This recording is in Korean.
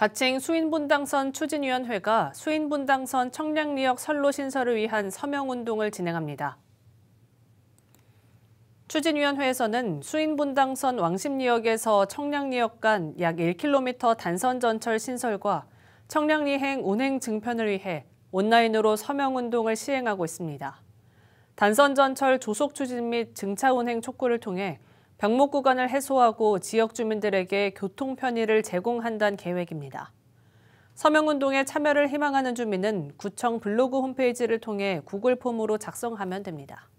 가칭 수인분당선 추진위원회가 수인분당선 청량리역 선로 신설을 위한 서명운동을 진행합니다. 추진위원회에서는 수인분당선 왕십리역에서 청량리역 간 약 1km 단선 전철 신설과 청량리행 운행 증편을 위해 온라인으로 서명운동을 시행하고 있습니다. 단선 전철 조속 추진 및 증차 운행 촉구를 통해 병목 구간을 해소하고 지역 주민들에게 교통 편의를 제공한다는 계획입니다. 서명운동에 참여를 희망하는 주민은 구청 블로그 홈페이지를 통해 구글 폼으로 작성하면 됩니다.